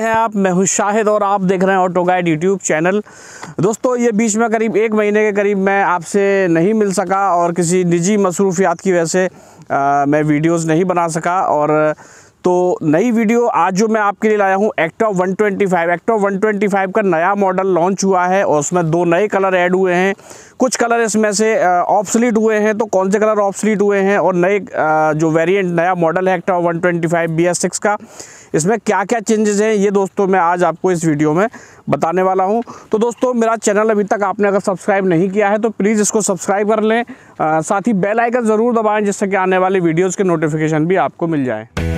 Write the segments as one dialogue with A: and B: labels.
A: हैं आप मैं हूं शाहिद और आप देख रहे हैं ऑटो गाइड यूट्यूब चैनल दोस्तों ये बीच में करीब एक महीने के करीब मैं आपसे नहीं मिल सका और किसी निजी मसरूफियात की वजह से मैं वीडियोस नहीं बना सका और तो नई वीडियो आज जो मैं आपके लिए लाया हूँ एक्टा 125 एक्टा फाइव का नया मॉडल लॉन्च हुआ है और उसमें दो नए कलर ऐड हुए हैं कुछ कलर इसमें से ऑप्सलीट हुए हैं तो कौन से कलर ऑप्सलीट हुए हैं और नए जो वेरिएंट नया मॉडल है एक्टा 125 सिक्स का इसमें क्या क्या चेंजेस हैं ये दोस्तों मैं आज आपको इस वीडियो में बताने वाला हूँ तो दोस्तों मेरा चैनल अभी तक आपने अगर सब्सक्राइब नहीं किया है तो प्लीज़ इसको सब्सक्राइब कर लें साथ ही बेल आइकन ज़रूर दबाएँ जिससे कि आने वाली वीडियोज़ के नोटिफिकेशन भी आपको मिल जाएँ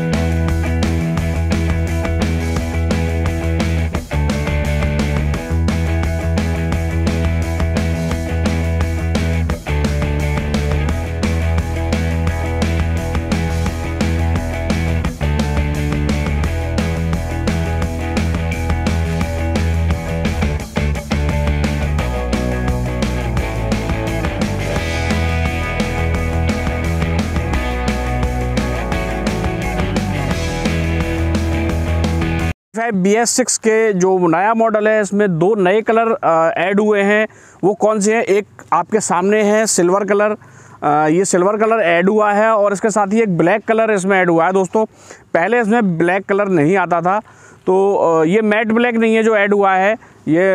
A: है बी एस सिक्स के जो नया मॉडल है इसमें दो नए कलर ऐड हुए हैं वो कौन से हैं एक आपके सामने है सिल्वर कलर आ, ये सिल्वर कलर ऐड हुआ है और इसके साथ ही एक ब्लैक कलर इसमें ऐड हुआ है दोस्तों पहले इसमें ब्लैक कलर नहीं आता था तो ये मैट ब्लैक नहीं है जो ऐड हुआ है ये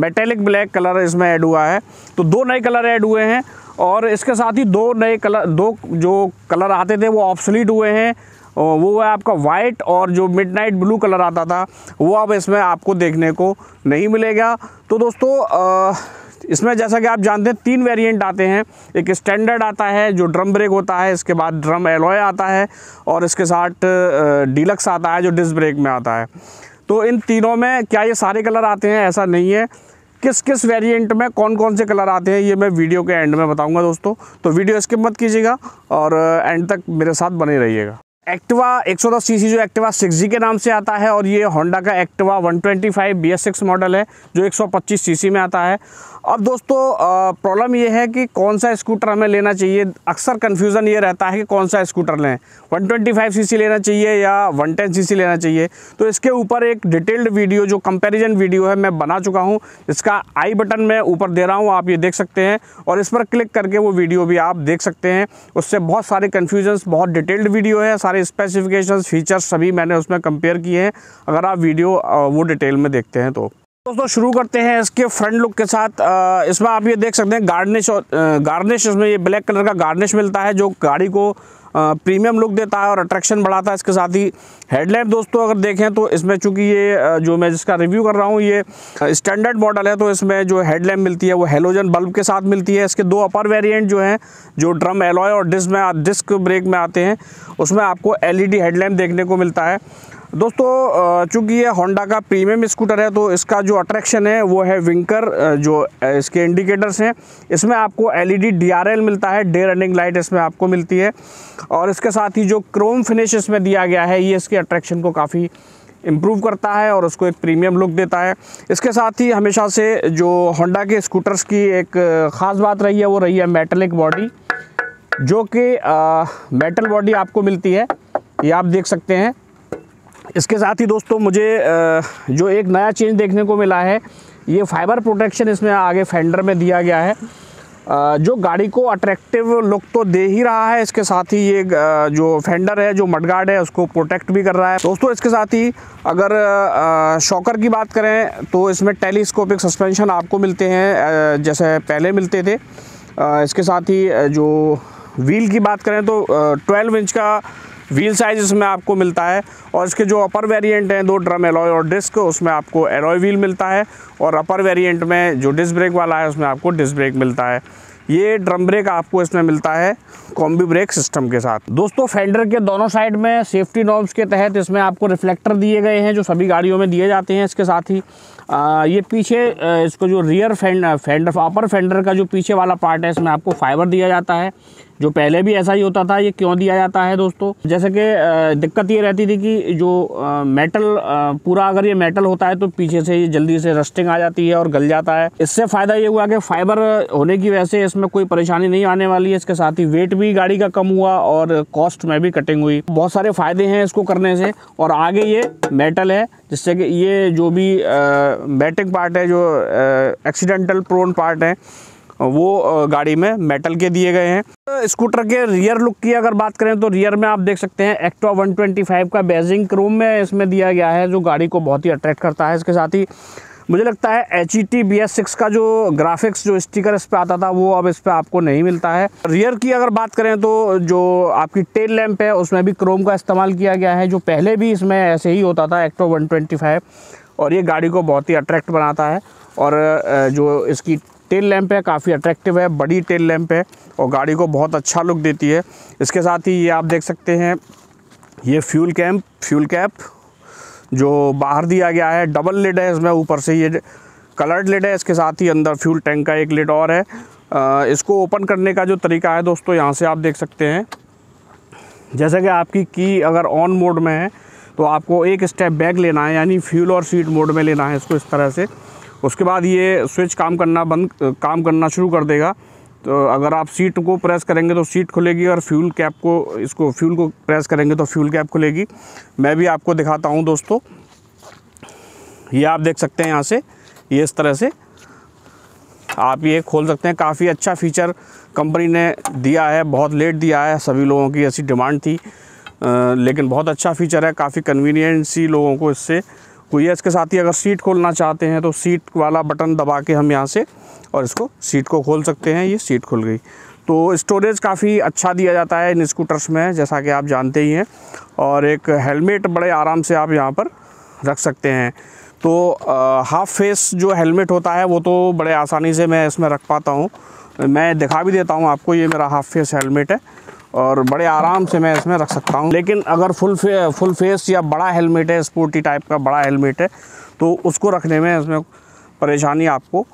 A: मेटेलिक ब्लैक कलर इसमें ऐड हुआ है तो दो नए कलर ऐड हुए हैं और इसके साथ ही दो नए कलर दो जो कलर आते थे वो ऑप्सलीट हुए हैं वो है आपका वाइट और जो मिडनाइट ब्लू कलर आता था वो अब इसमें आपको देखने को नहीं मिलेगा तो दोस्तों आ, इसमें जैसा कि आप जानते हैं तीन वेरिएंट आते हैं एक स्टैंडर्ड आता है जो ड्रम ब्रेक होता है इसके बाद ड्रम एलॉय आता है और इसके साथ डीलक्स आता है जो डिस्क ब्रेक में आता है तो इन तीनों में क्या ये सारे कलर आते हैं ऐसा नहीं है किस किस वेरिएंट में कौन कौन से कलर आते हैं ये मैं वीडियो के एंड में बताऊंगा दोस्तों तो वीडियो स्किप मत कीजिएगा और एंड तक मेरे साथ बने रहिएगा एक्टिवा 110 सीसी जो एक्टिवा 6G के नाम से आता है और ये होंडा का एक्टिवा 125 BS6 मॉडल है जो 125 सीसी में आता है अब दोस्तों प्रॉब्लम ये है कि कौन सा स्कूटर हमें लेना चाहिए अक्सर कन्फ्यूज़न ये रहता है कि कौन सा स्कूटर लें 125 सीसी लेना चाहिए या 110 सीसी लेना चाहिए तो इसके ऊपर एक डिटेल्ड वीडियो जो कंपैरिजन वीडियो है मैं बना चुका हूँ इसका आई बटन मैं ऊपर दे रहा हूँ आप ये देख सकते हैं और इस पर क्लिक करके वो वीडियो भी आप देख सकते हैं उससे बहुत सारे कन्फ्यूजन्स बहुत डिटेल्ड वीडियो है सारे स्पेसिफ़िकेशन फीचर्स सभी मैंने उसमें कंपेयर किए हैं अगर आप वीडियो वो डिटेल में देखते हैं तो दोस्तों शुरू करते हैं इसके फ्रंट लुक के साथ इसमें आप ये देख सकते हैं गार्निश और गार्निश इसमें ये ब्लैक कलर का गार्निश मिलता है जो गाड़ी को प्रीमियम लुक देता है और अट्रैक्शन बढ़ाता है इसके साथ ही हेडलाइट दोस्तों अगर देखें तो इसमें चूंकि ये जो मैं जिसका रिव्यू कर रहा हूँ ये स्टैंडर्ड मॉडल है तो इसमें जो हेडलाइट मिलती है वो हेलोजन बल्ब के साथ मिलती है इसके दो अपर वेरिएंट जो हैं जो ड्रम एलॉय और डिस्क में डिस्क ब्रेक में आते हैं उसमें आपको एल ई देखने को मिलता है दोस्तों चूंकि ये होंडा का प्रीमियम स्कूटर है तो इसका जो अट्रैक्शन है वो है विंकर जो इसके इंडिकेटर्स हैं इसमें आपको एलईडी डीआरएल मिलता है डे रनिंग लाइट इसमें आपको मिलती है और इसके साथ ही जो क्रोम फिनिश इसमें दिया गया है ये इसके अट्रैक्शन को काफ़ी इम्प्रूव करता है और उसको एक प्रीमियम लुक देता है इसके साथ ही हमेशा से जो होंडा के स्कूटर्स की एक ख़ास बात रही है वो रही है मेटलिक बॉडी जो कि मेटल बॉडी आपको मिलती है ये आप देख सकते हैं इसके साथ ही दोस्तों मुझे जो एक नया चेंज देखने को मिला है ये फाइबर प्रोटेक्शन इसमें आगे फेंडर में दिया गया है जो गाड़ी को अट्रैक्टिव लुक तो दे ही रहा है इसके साथ ही ये जो फेंडर है जो मडगार्ड है उसको प्रोटेक्ट भी कर रहा है दोस्तों इसके साथ ही अगर शॉकर की बात करें तो इसमें टेलीस्कोपिक सस्पेंशन आपको मिलते हैं जैसे पहले मिलते थे इसके साथ ही जो व्हील की बात करें तो 12 इंच का व्हील साइज इसमें आपको मिलता है और इसके जो अपर वेरिएंट हैं दो ड्रम एलॉय और डिस्क उसमें आपको एलॉय व्हील मिलता है और अपर वेरिएंट में जो डिस्क ब्रेक वाला है उसमें आपको डिस्क ब्रेक मिलता है ये ड्रम ब्रेक आपको इसमें मिलता है कॉम्बी ब्रेक सिस्टम के साथ दोस्तों फेंडर के दोनों साइड में सेफ्टी नॉर्म्स के तहत इसमें आपको रिफ्लेक्टर दिए गए हैं जो सभी गाड़ियों में दिए जाते हैं इसके साथ ही आ, ये पीछे इसको जो rear fender fender upper fender का जो पीछे वाला पार्ट है इसमें आपको फाइबर दिया जाता है जो पहले भी ऐसा ही होता था ये क्यों दिया जाता है दोस्तों जैसे कि दिक्कत ये रहती थी कि जो मेटल पूरा अगर ये मेटल होता है तो पीछे से ये जल्दी से रस्टिंग आ जाती है और गल जाता है इससे फ़ायदा ये हुआ कि फाइबर होने की वजह से इसमें कोई परेशानी नहीं आने वाली है इसके साथ ही वेट भी गाड़ी का कम हुआ और कॉस्ट में भी कटिंग हुई बहुत सारे फ़ायदे हैं इसको करने से और आगे ये मेटल है जिससे कि ये जो भी बैटिंग पार्ट है जो एक्सीडेंटल प्रोन पार्ट है वो गाड़ी में मेटल के दिए गए हैं स्कूटर के रियर लुक की अगर बात करें तो रियर में आप देख सकते हैं एक्टा 125 का बेजिंग क्रोम में इसमें दिया गया है जो गाड़ी को बहुत ही अट्रैक्ट करता है इसके साथ ही मुझे लगता है H E T B S six का जो ग्राफिक्स जो स्टिकर इस पर आता था वो अब इस पर आपको नहीं मिलता है रियर की अगर बात करें तो जो आपकी टेल लैम्प है उसमें भी क्रोम का इस्तेमाल किया गया है जो पहले भी इसमें ऐसे ही होता था एक्टो 125 और ये गाड़ी को बहुत ही अट्रैक्ट बनाता है और जो इसकी टेल लैंप है काफ़ी अट्रैक्टिव है बड़ी टेल लैंप है और गाड़ी को बहुत अच्छा लुक देती है इसके साथ ही ये आप देख सकते हैं ये फ्यूल कैम्प फ्यूल कैप जो बाहर दिया गया है डबल लेड है इसमें ऊपर से ये कलर्ड लेड है इसके साथ ही अंदर फ्यूल टैंक का एक लेड और है इसको ओपन करने का जो तरीका है दोस्तों यहाँ से आप देख सकते हैं जैसे कि आपकी की अगर ऑन मोड में है तो आपको एक स्टेप बैक लेना है यानी फ्यूल और सीट मोड में लेना है इसको इस तरह से उसके बाद ये स्विच काम करना बंद काम करना शुरू कर देगा तो अगर आप सीट को प्रेस करेंगे तो सीट खुलेगी और फ्यूल कैप को इसको फ्यूल को प्रेस करेंगे तो फ्यूल कैप खुलेगी मैं भी आपको दिखाता हूँ दोस्तों ये आप देख सकते हैं यहाँ से ये इस तरह से आप ये खोल सकते हैं काफ़ी अच्छा फीचर कंपनी ने दिया है बहुत लेट दिया है सभी लोगों की ऐसी डिमांड थी आ, लेकिन बहुत अच्छा फीचर है काफ़ी कन्वीनियंसी सी लोगों को इससे गुड़िया तो इसके साथ ही अगर सीट खोलना चाहते हैं तो सीट वाला बटन दबा के हम यहाँ से और इसको सीट को खोल सकते हैं ये सीट खुल गई तो स्टोरेज काफ़ी अच्छा दिया जाता है इन स्कूटर्स में जैसा कि आप जानते ही हैं और एक हेलमेट बड़े आराम से आप यहाँ पर रख सकते हैं तो हाफ़ फेस जो हेलमेट होता है वो तो बड़े आसानी से मैं इसमें रख पाता हूँ मैं दिखा भी देता हूँ आपको ये मेरा हाफ़ फेस हेलमेट है और बड़े आराम से मैं इसमें रख सकता हूँ लेकिन अगर फुल फे, फुल फेस या बड़ा हेलमेट है स्पोर्टी टाइप का बड़ा हेलमेट है तो उसको रखने में इसमें परेशानी आपको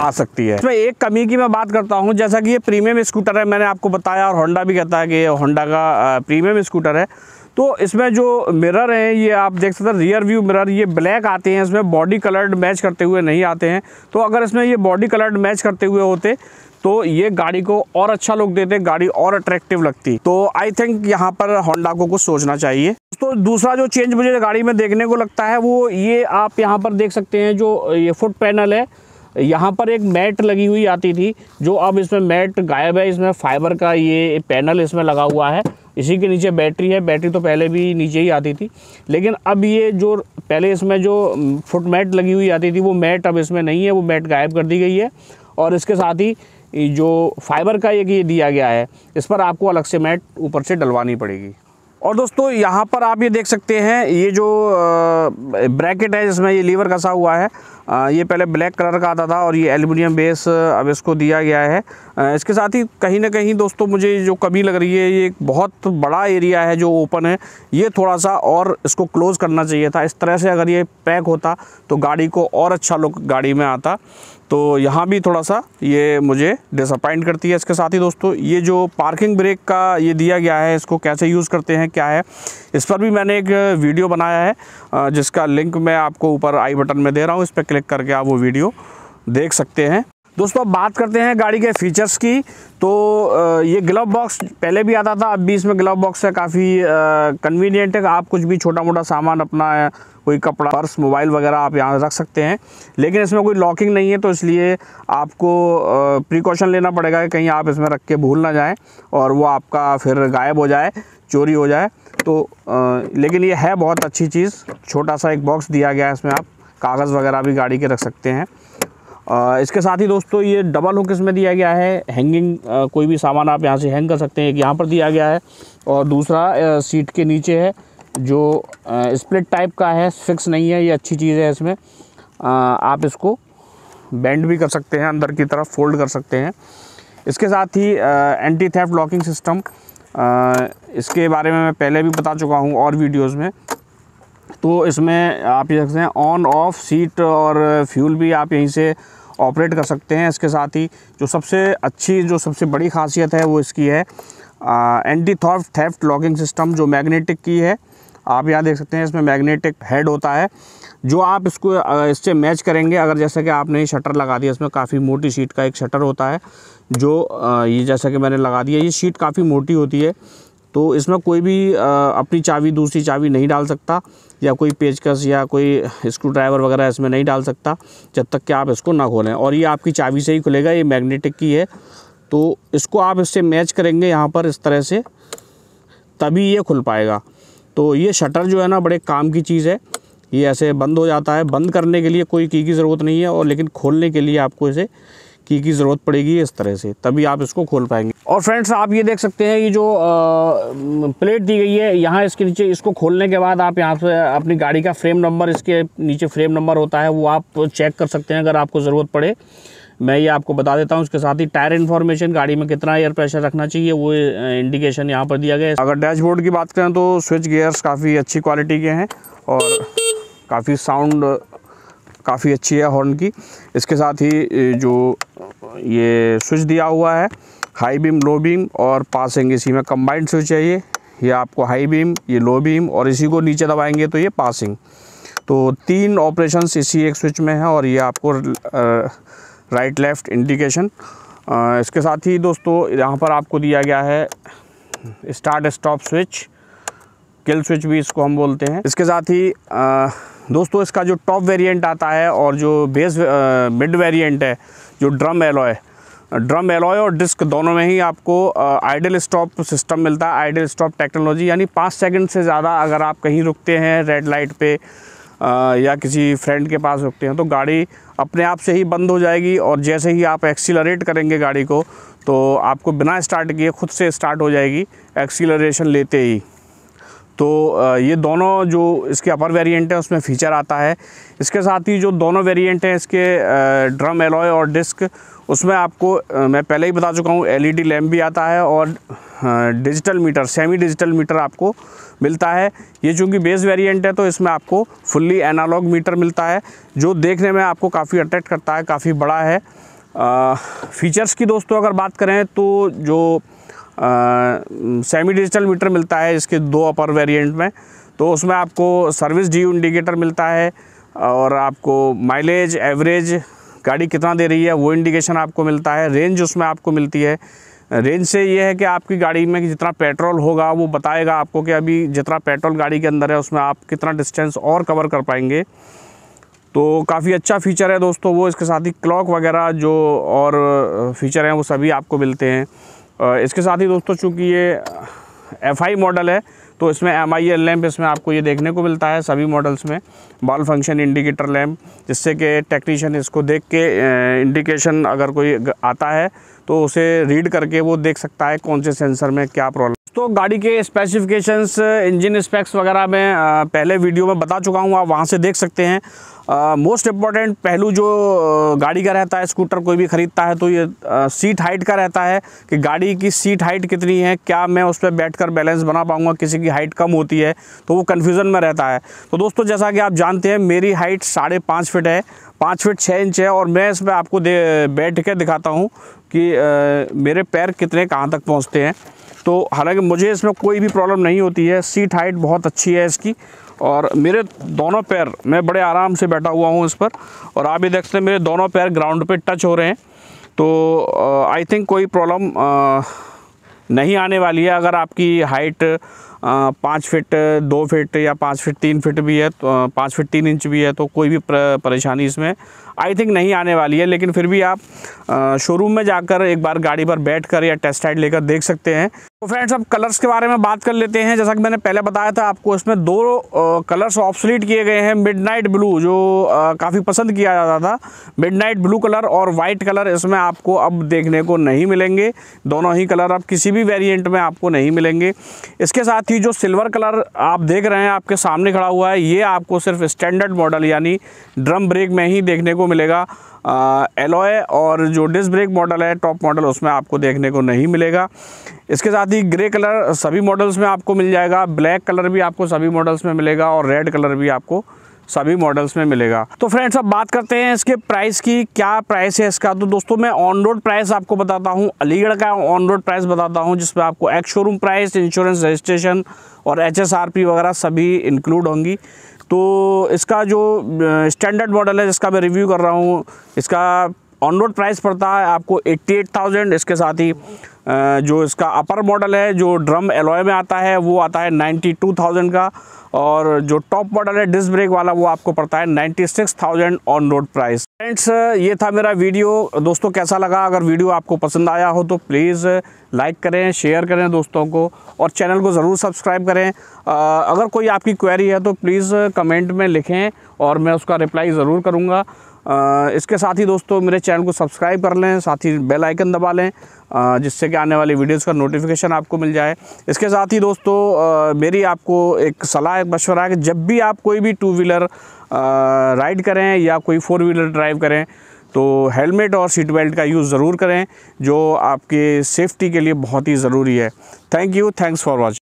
A: आ सकती है इसमें एक कमी की मैं बात करता हूँ जैसा कि ये प्रीमियम स्कूटर है मैंने आपको बताया और होंडा भी कहता है कि ये होंडा का प्रीमियम स्कूटर है तो इसमें जो मिरर हैं ये आप देख सकते हैं रियर व्यू मिरर ये ब्लैक आते हैं इसमें बॉडी कलर्ड मैच करते हुए नहीं आते हैं तो अगर इसमें ये बॉडी कलर्ड मैच करते हुए होते तो ये गाड़ी को और अच्छा लुक देते गाड़ी और अट्रैक्टिव लगती तो आई थिंक यहाँ पर होंडा को कुछ सोचना चाहिए तो दूसरा जो चेंज मुझे गाड़ी में देखने को लगता है वो ये आप यहाँ पर देख सकते हैं जो ये फुट पैनल है यहाँ पर एक मैट लगी हुई आती थी जो अब इसमें मैट गायब है इसमें फाइबर का ये पैनल इसमें लगा हुआ है इसी के नीचे बैटरी है बैटरी तो पहले भी नीचे ही आती थी लेकिन अब ये जो पहले इसमें जो फुट मैट लगी हुई आती थी वो मैट अब इसमें नहीं है वो मैट गायब कर दी गई है और इसके साथ ही जो फाइबर का एक ये दिया गया है इस पर आपको अलग से मैट ऊपर से डलवानी पड़ेगी और दोस्तों यहाँ पर आप ये देख सकते हैं ये जो ब्रैकेट है जिसमें ये लीवर कसा हुआ है ये पहले ब्लैक कलर का आता था और ये एल्युमिनियम बेस अब इसको दिया गया है इसके साथ ही कहीं ना कहीं दोस्तों मुझे जो कमी लग रही है ये एक बहुत बड़ा एरिया है जो ओपन है ये थोड़ा सा और इसको क्लोज़ करना चाहिए था इस तरह से अगर ये पैक होता तो गाड़ी को और अच्छा लुक गाड़ी में आता तो यहाँ भी थोड़ा सा ये मुझे डिसअपॉइंट करती है इसके साथ ही दोस्तों ये जो पार्किंग ब्रेक का ये दिया गया है इसको कैसे यूज़ करते हैं क्या है इस पर भी मैंने एक वीडियो बनाया है जिसका लिंक मैं आपको ऊपर आई बटन में दे रहा हूँ इस पर क्लिक करके आप वो वीडियो देख सकते हैं दोस्तों अब बात करते हैं गाड़ी के फीचर्स की तो ये ग्लव बॉक्स पहले भी आता था अब भी इसमें ग्लव बॉक्स है काफ़ी कन्वीनियंट है आप कुछ भी छोटा मोटा सामान अपना कोई कपड़ा पर्स मोबाइल वगैरह आप यहाँ रख सकते हैं लेकिन इसमें कोई लॉकिंग नहीं है तो इसलिए आपको प्रिकॉशन लेना पड़ेगा कि कहीं आप इसमें रख के भूल ना जाएँ और वो आपका फिर गायब हो जाए चोरी हो जाए तो आ, लेकिन ये है बहुत अच्छी चीज़ छोटा सा एक बॉक्स दिया गया है इसमें आप कागज़ वगैरह भी गाड़ी के रख सकते हैं इसके साथ ही दोस्तों ये डबल हुक इसमें दिया गया है हैंगिंग कोई भी सामान आप यहाँ से हैंग कर सकते हैं एक यहाँ पर दिया गया है और दूसरा सीट के नीचे है जो स्प्लिट टाइप का है फिक्स नहीं है ये अच्छी चीज़ है इसमें आप इसको बेंड भी कर सकते हैं अंदर की तरफ फोल्ड कर सकते हैं इसके साथ ही एंटी थेफ्ट लॉकिंग सिस्टम इसके बारे में मैं पहले भी बता चुका हूँ और वीडियोज़ में तो इसमें आप ये सकते हैं ऑन ऑफ सीट और फ्यूल भी आप यहीं से ऑपरेट कर सकते हैं इसके साथ ही जो सबसे अच्छी जो सबसे बड़ी खासियत है वो इसकी है एंटी थॉफ थेफ्ट लॉकिंग सिस्टम जो मैग्नेटिक की है आप यहाँ देख सकते हैं इसमें मैग्नेटिक हेड होता है जो आप इसको इससे मैच करेंगे अगर जैसे कि आपने शटर लगा दिया इसमें काफ़ी मोटी शीट का एक शटर होता है जो ये जैसा कि मैंने लगा दिया ये शीट काफ़ी मोटी होती है तो इसमें कोई भी अपनी चाबी दूसरी चाबी नहीं डाल सकता या कोई पेचकस या कोई स्क्रू ड्राइवर वगैरह इसमें नहीं डाल सकता जब तक कि आप इसको ना खोलें और ये आपकी चाबी से ही खुलेगा ये मैग्नेटिक की है तो इसको आप इससे मैच करेंगे यहाँ पर इस तरह से तभी ये खुल पाएगा तो ये शटर जो है ना बड़े काम की चीज़ है ये ऐसे बंद हो जाता है बंद करने के लिए कोई की की ज़रूरत नहीं है और लेकिन खोलने के लिए आपको इसे की की ज़रूरत पड़ेगी इस तरह से तभी आप इसको खोल पाएंगे और फ्रेंड्स आप ये देख सकते हैं ये जो प्लेट दी गई है यहाँ इसके नीचे इसको खोलने के बाद आप यहाँ से अपनी गाड़ी का फ्रेम नंबर इसके नीचे फ्रेम नंबर होता है वो आप चेक कर सकते हैं अगर आपको ज़रूरत पड़े मैं ये आपको बता देता हूँ उसके साथ ही टायर इन्फॉर्मेशन गाड़ी में कितना एयर प्रेशर रखना चाहिए वो इंडिकेशन यहाँ पर दिया गया है अगर डैशबोर्ड की बात करें तो स्विच गियर्स काफ़ी अच्छी क्वालिटी के हैं और काफ़ी साउंड काफ़ी अच्छी है हॉर्न की इसके साथ ही जो ये स्विच दिया हुआ है हाई बीम लो बीम और पासिंग इसी में कंबाइंड स्विच है ये ये आपको हाई बीम ये लो बीम और इसी को नीचे दबाएंगे तो ये पासिंग तो तीन ऑपरेशन इसी एक स्विच में है और ये आपको राइट लेफ़्ट इंडिकेशन इसके साथ ही दोस्तों यहाँ पर आपको दिया गया है start stop switch kill switch भी इसको हम बोलते हैं इसके साथ ही आ, दोस्तों इसका जो टॉप वेरिएंट आता है और जो बेस मिड वेरिएंट है जो ड्रम एलॉय ड्रम एलॉय और डिस्क दोनों में ही आपको आइडल स्टॉप सिस्टम मिलता है आइडल स्टॉप टेक्नोलॉजी यानी पाँच सेकंड से ज़्यादा अगर आप कहीं रुकते हैं रेड लाइट पे आ, या किसी फ्रेंड के पास रुकते हैं तो गाड़ी अपने आप से ही बंद हो जाएगी और जैसे ही आप एक्सीलरेट करेंगे गाड़ी को तो आपको बिना स्टार्ट किए खुद से स्टार्ट हो जाएगी एक्सीलरेशन लेते ही तो ये दोनों जो इसके अपर वेरिएंट है उसमें फ़ीचर आता है इसके साथ ही जो दोनों वेरिएंट हैं इसके ड्रम एलॉय और डिस्क उसमें आपको मैं पहले ही बता चुका हूँ एलईडी लैम्प भी आता है और digital meter semi digital meter आपको मिलता है ये चूँकि बेस वेरिएंट है तो इसमें आपको फुल्ली एनालॉग मीटर मिलता है जो देखने में आपको काफ़ी अट्रैक्ट करता है काफ़ी बड़ा है फ़ीचर्स की दोस्तों अगर बात करें तो जो सेमी डिजिटल मीटर मिलता है इसके दो अपर वेरिएंट में तो उसमें आपको सर्विस डी इंडिकेटर मिलता है और आपको माइलेज एवरेज गाड़ी कितना दे रही है वो इंडिकेशन आपको मिलता है रेंज उसमें आपको मिलती है रेंज से ये है कि आपकी गाड़ी में जितना पेट्रोल होगा वो बताएगा आपको कि अभी जितना पेट्रोल गाड़ी के अंदर है उसमें आप कितना डिस्टेंस और कवर कर पाएंगे तो काफ़ी अच्छा फीचर है दोस्तों वो इसके साथ ही क्लॉक वगैरह जो और फीचर हैं वो सभी आपको मिलते हैं इसके साथ ही दोस्तों चूँकि ये एफ मॉडल है तो इसमें एम आई एल लैम्प इसमें आपको ये देखने को मिलता है सभी मॉडल्स में बॉल फंक्शन इंडिकेटर लैम्प जिससे कि टेक्नीशियन इसको देख के इंडिकेशन अगर कोई आता है तो उसे रीड करके वो देख सकता है कौन से सेंसर में क्या प्रॉब्लम तो गाड़ी के स्पेसिफिकेशंस इंजन स्पेक्स वगैरह मैं पहले वीडियो में बता चुका हूँ आप वहाँ से देख सकते हैं मोस्ट इम्पॉर्टेंट पहलू जो गाड़ी का रहता है स्कूटर कोई भी ख़रीदता है तो ये सीट हाइट का रहता है कि गाड़ी की सीट हाइट कितनी है क्या मैं उस पर बैठ बैलेंस बना पाऊँगा किसी की हाइट कम होती है तो वो कन्फ्यूज़न में रहता है तो दोस्तों जैसा कि आप जानते हैं मेरी हाइट साढ़े फिट है पाँच फिट छः इंच है और मैं इसमें आपको दे बैठ के दिखाता हूँ कि आ, मेरे पैर कितने कहाँ तक पहुँचते हैं तो हालांकि मुझे इसमें कोई भी प्रॉब्लम नहीं होती है सीट हाइट बहुत अच्छी है इसकी और मेरे दोनों पैर मैं बड़े आराम से बैठा हुआ हूँ इस पर और आप भी देख सकते हैं मेरे दोनों पैर ग्राउंड पे टच हो रहे हैं तो आई uh, थिंक कोई प्रॉब्लम uh, नहीं आने वाली है अगर आपकी हाइट uh, पाँच फिट दो फिट या पाँच फिट तीन फिट भी है तो पाँच फिट तीन इंच भी है तो कोई भी परेशानी इसमें आई थिंक नहीं आने वाली है लेकिन फिर भी आप शोरूम में जाकर एक बार गाड़ी पर बैठ कर या टेस्ट राइड लेकर देख सकते हैं तो फ्रेंड्स अब कलर्स के बारे में बात कर लेते हैं जैसा कि मैंने पहले बताया था आपको इसमें दो कलर्स ऑप्सलीट किए गए हैं मिडनाइट ब्लू जो काफ़ी पसंद किया जाता था मिडनाइट ब्लू कलर और वाइट कलर इसमें आपको अब देखने को नहीं मिलेंगे दोनों ही कलर अब किसी भी वेरिएंट में आपको नहीं मिलेंगे इसके साथ ही जो सिल्वर कलर आप देख रहे हैं आपके सामने खड़ा हुआ है ये आपको सिर्फ स्टैंडर्ड मॉडल यानी ड्रम ब्रेक में ही देखने को मिलेगा एलोए और जो डिस्क ब्रेक मॉडल है टॉप मॉडल उसमें आपको देखने को नहीं मिलेगा इसके साथ ही ग्रे कलर सभी मॉडल्स में आपको मिल जाएगा ब्लैक कलर भी आपको सभी मॉडल्स में मिलेगा और रेड कलर भी आपको सभी मॉडल्स में मिलेगा तो फ्रेंड्स अब बात करते हैं इसके प्राइस की क्या प्राइस है इसका तो दोस्तों मैं ऑन रोड प्राइस आपको बताता हूँ अलीगढ़ का ऑन रोड प्राइस बताता हूँ जिसमें आपको ex showroom price insurance registration और एच वगैरह सभी इंक्लूड होंगी तो इसका जो स्टैंडर्ड मॉडल है जिसका मैं रिव्यू कर रहा हूँ इसका ऑन रोड प्राइस पड़ता है आपको 88,000 इसके साथ ही जो इसका अपर मॉडल है जो ड्रम एलॉय में आता है वो आता है 92,000 का और जो टॉप मॉडल है डिस्क ब्रेक वाला वो आपको पड़ता है 96,000 ऑन रोड प्राइस फ्रेंड्स ये था मेरा वीडियो दोस्तों कैसा लगा अगर वीडियो आपको पसंद आया हो तो प्लीज़ लाइक करें शेयर करें दोस्तों को और चैनल को ज़रूर सब्सक्राइब करें अगर कोई आपकी क्वेरी है तो प्लीज़ कमेंट में लिखें और मैं उसका रिप्लाई ज़रूर करूँगा इसके साथ ही दोस्तों मेरे चैनल को सब्सक्राइब कर लें साथ ही बेल आइकन दबा लें जिससे कि आने वाली वीडियोस का नोटिफिकेशन आपको मिल जाए इसके साथ ही दोस्तों मेरी आपको एक सलाह एक मशवरा है कि जब भी आप कोई भी टू व्हीलर राइड करें या कोई फ़ोर व्हीलर ड्राइव करें तो हेलमेट और सीट बेल्ट का यूज़ ज़रूर करें जो आपके सेफ्टी के लिए बहुत ही ज़रूरी है thank you thanks for watching